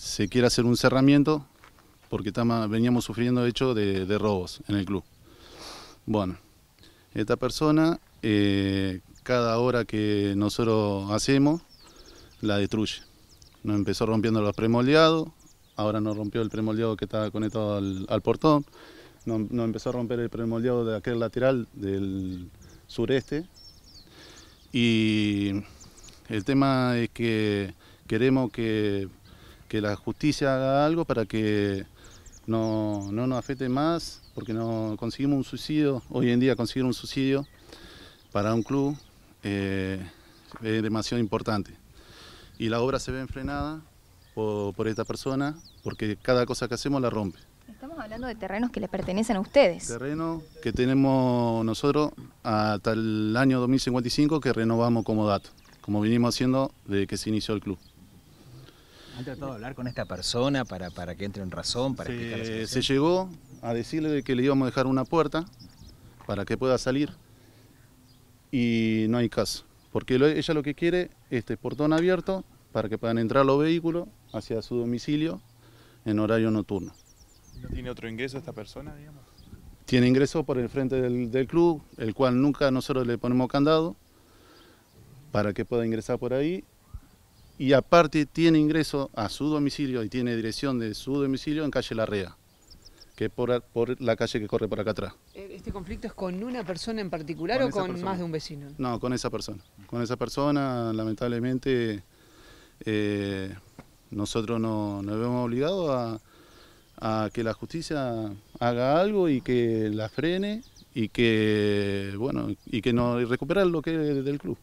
se quiere hacer un cerramiento porque veníamos sufriendo de hecho de, robos en el club. Bueno, esta persona, eh, cada hora que nosotros hacemos, la destruye. Nos empezó rompiendo los premoldeados, ahora nos rompió el premoldeado que estaba conectado al, portón, nos, empezó a romper el premoldeado de aquel lateral del sureste. Y el tema es que queremos que que la justicia haga algo para que no, nos afecte más, porque no conseguimos un suicidio, hoy en día conseguir un suicidio para un club eh, es demasiado importante. Y la obra se ve enfrenada por, esta persona, porque cada cosa que hacemos la rompe. Estamos hablando de terrenos que le pertenecen a ustedes. Terreno que tenemos nosotros hasta el año 2055 que renovamos como dato, como vinimos haciendo desde que se inició el club. ¿Han tratado de hablar con esta persona para, para que entre en razón? Para se, se llegó a decirle que le íbamos a dejar una puerta para que pueda salir y no hay caso. Porque ella lo que quiere es este portón abierto para que puedan entrar los vehículos hacia su domicilio en horario nocturno. ¿No tiene otro ingreso esta persona, Tiene ingreso por el frente del, del club, el cual nunca nosotros le ponemos candado para que pueda ingresar por ahí y aparte tiene ingreso a su domicilio y tiene dirección de su domicilio en calle Larrea, que es por, la calle que corre por acá atrás. Eh, ¿Este conflicto es con una persona en particular o con más de un vecino? No, con esa persona. Con esa persona, lamentablemente, eh, nosotros nos vemos obligados a, que la justicia haga algo y que la frene y que bueno y que no recuperar lo que es del club.